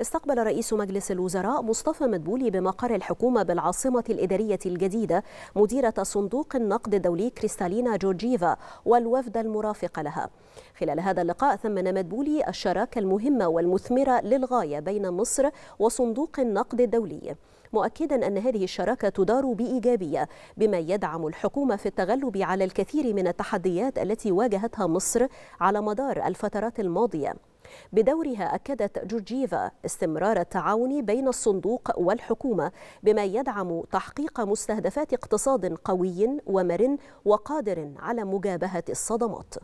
استقبل رئيس مجلس الوزراء مصطفى مدبولي بمقر الحكومة بالعاصمة الإدارية الجديدة مديرة صندوق النقد الدولي كريستالينا جورجيفا والوفد المرافق لها خلال هذا اللقاء ثمن مدبولي الشراكة المهمة والمثمرة للغاية بين مصر وصندوق النقد الدولي مؤكدا أن هذه الشراكة تدار بإيجابية بما يدعم الحكومة في التغلب على الكثير من التحديات التي واجهتها مصر على مدار الفترات الماضية بدورها أكدت جورجيفا استمرار التعاون بين الصندوق والحكومة بما يدعم تحقيق مستهدفات اقتصاد قوي ومرن وقادر على مجابهة الصدمات